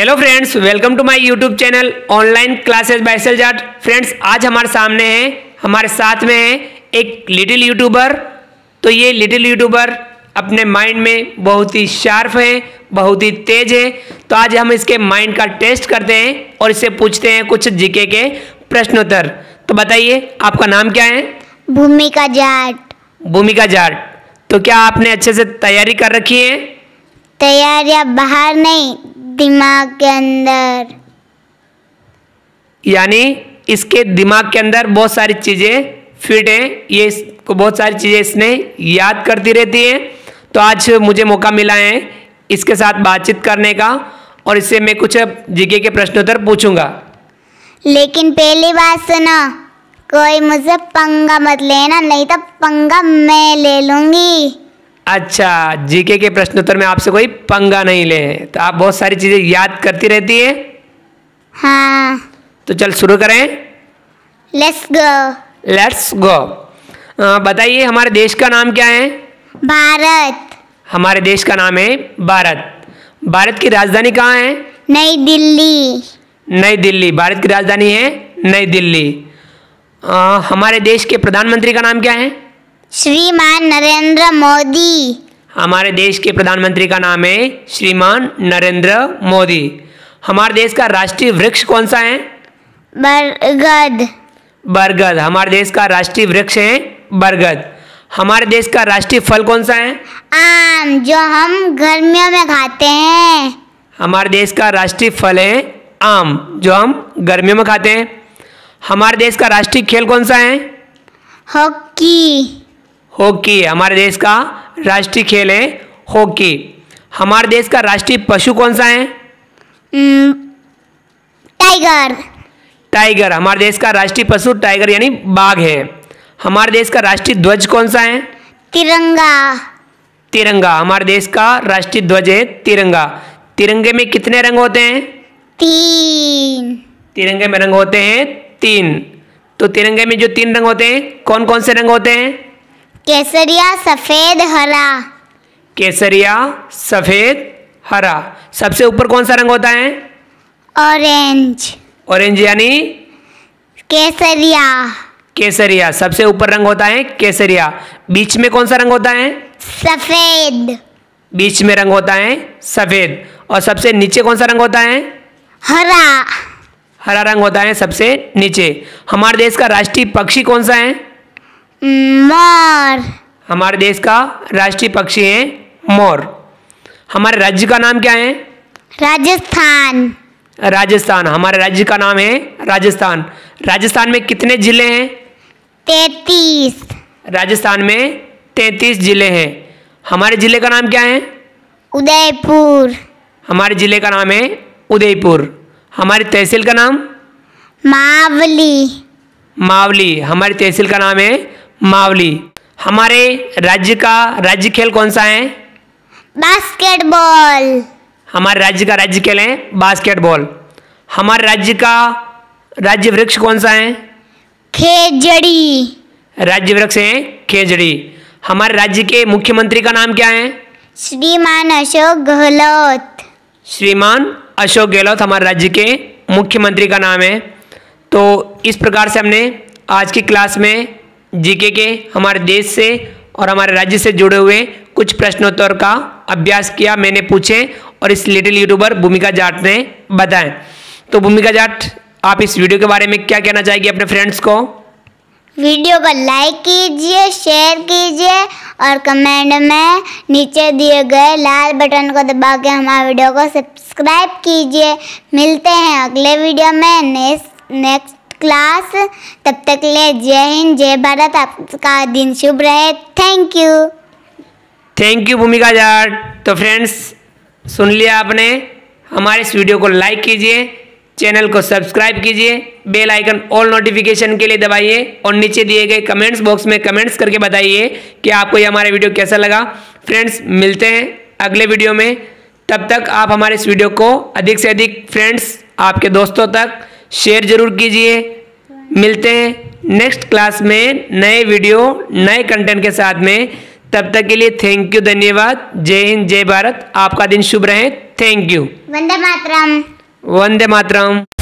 hello friends welcome to my YouTube channel online classes by सेल जाट friends आज हमारे सामने है हमारे साथ में है एक लिटिल यूट्यूबर तो ये लिटिल यूट्यूबर अपने माइंड में बहुत ही शार्प है बहुत ही तेज है तो आज हम इसके माइंड का टेस्ट करते हैं और इससे पूछते हैं कुछ जीके के प्रश्नोत्तर तो बताइए आपका नाम क्या है भूमिका जाट भूमिका जाट तो क्या आपने अच्छे से तैयारी कर रखी है तैयारियां बाहर नहीं दिमाग के अंदर यानी इसके दिमाग के अंदर बहुत सारी चीज़ें फिट हैं ये इसको बहुत सारी चीज़ें इसने याद करती रहती हैं तो आज मुझे मौका मिला है इसके साथ बातचीत करने का और इससे मैं कुछ जीके के प्रश्नोत्तर पूछूंगा लेकिन पहली बात सुनो कोई मुझे पंगा मत लेना नहीं तो पंगा मैं ले लूंगी अच्छा जीके के प्रश्नोत्तर में आपसे कोई पंगा नहीं ले तो आप बहुत सारी चीज़ें याद करती रहती है हाँ तो चल शुरू करें लेट्स गो लेट्स गो बताइए हमारे देश का नाम क्या है भारत हमारे देश का नाम है भारत भारत की राजधानी कहाँ है नई दिल्ली नई दिल्ली भारत की राजधानी है नई दिल्ली आ, हमारे देश के प्रधानमंत्री का नाम क्या है श्रीमान नरेंद्र मोदी हमारे देश के प्रधानमंत्री का नाम है श्रीमान नरेंद्र मोदी हमारे देश का राष्ट्रीय वृक्ष कौन सा है बरगद बरगद हमारे देश का राष्ट्रीय वृक्ष है बरगद हमारे देश का राष्ट्रीय फल कौन सा है आम जो हम गर्मियों में खाते हैं हमारे देश का राष्ट्रीय फल है आम जो हम गर्मियों में खाते हैं हमारे देश का राष्ट्रीय खेल कौन सा है हॉकी हॉकी हमारे देश का राष्ट्रीय खेल है हॉकी हमारे देश का राष्ट्रीय पशु कौन सा है टाइगर टाइगर हमारे देश का राष्ट्रीय पशु टाइगर यानी बाघ है हमारे देश का राष्ट्रीय ध्वज कौन सा है तिरंगा तिरंगा हमारे देश का राष्ट्रीय ध्वज है तिरंगा तिरंगे में कितने रंग होते हैं तीन तिरंगे में रंग होते हैं तीन तो तिरंगे में जो तीन रंग होते हैं कौन कौन से रंग होते हैं केसरिया सफेद हरा केसरिया सफेद हरा सबसे ऊपर कौन सा रंग होता है ऑरेंज ऑरेंज यानी केसरिया केसरिया सबसे ऊपर रंग होता है केसरिया बीच में कौन सा रंग होता है सफेद बीच में रंग होता है सफेद और सबसे नीचे कौन सा रंग होता है हरा हरा रंग होता है सबसे नीचे हमारे देश का राष्ट्रीय पक्षी कौन सा है मोर हमारे देश का राष्ट्रीय पक्षी है मोर हमारे राज्य का नाम क्या है राजस्थान राजस्थान हमारे राज्य का नाम है राजस्थान राजस्थान में कितने जिले हैं तैतीस राजस्थान में तैतीस जिले हैं हमारे जिले का नाम क्या है उदयपुर हमारे जिले का नाम है उदयपुर हमारी तहसील का नाम मावली मावली हमारी तहसील का नाम है मावली हमारे राज्य का राज्य खेल कौन सा है बास्केटबॉल हमारे राज्य का राज्य खेल है बास्केटबॉल हमारे राज्य का राज्य वृक्ष कौन सा है खेजड़ी राज्य वृक्ष है खेजड़ी हमारे राज्य के मुख्यमंत्री का नाम क्या है श्रीमान अशोक गहलोत श्रीमान अशोक गहलोत हमारे राज्य के मुख्यमंत्री का नाम है तो इस प्रकार से हमने आज की क्लास में जीके के हमारे देश से और हमारे राज्य से जुड़े हुए कुछ प्रश्नोत्तर का अभ्यास किया मैंने पूछे और इस लिटिल यूट्यूबर भूमिका जाट ने बताएं तो भूमिका जाट आप इस वीडियो के बारे में क्या कहना चाहेगी अपने फ्रेंड्स को वीडियो को लाइक कीजिए शेयर कीजिए और कमेंट में नीचे दिए गए लाल बटन को दबा के हमारे वीडियो को सब्सक्राइब कीजिए मिलते हैं अगले वीडियो में नेक्स्ट क्लास तब तक ले जय हिंद जय भारत आपका दिन शुभ रहे थैंक यू थैंक यू भूमिका जाट तो फ्रेंड्स सुन लिया आपने हमारे इस वीडियो को लाइक कीजिए चैनल को सब्सक्राइब कीजिए बेल आइकन ऑल नोटिफिकेशन के लिए दबाइए और नीचे दिए गए कमेंट्स बॉक्स में कमेंट्स करके बताइए कि आपको ये हमारा वीडियो कैसा लगा फ्रेंड्स मिलते हैं अगले वीडियो में तब तक आप हमारे इस वीडियो को अधिक से अधिक फ्रेंड्स आपके दोस्तों तक शेयर जरूर कीजिए मिलते हैं नेक्स्ट क्लास में नए वीडियो नए कंटेंट के साथ में तब तक के लिए थैंक यू धन्यवाद जय हिंद जय भारत आपका दिन शुभ रहे thank you Vande Mataram Vande Mataram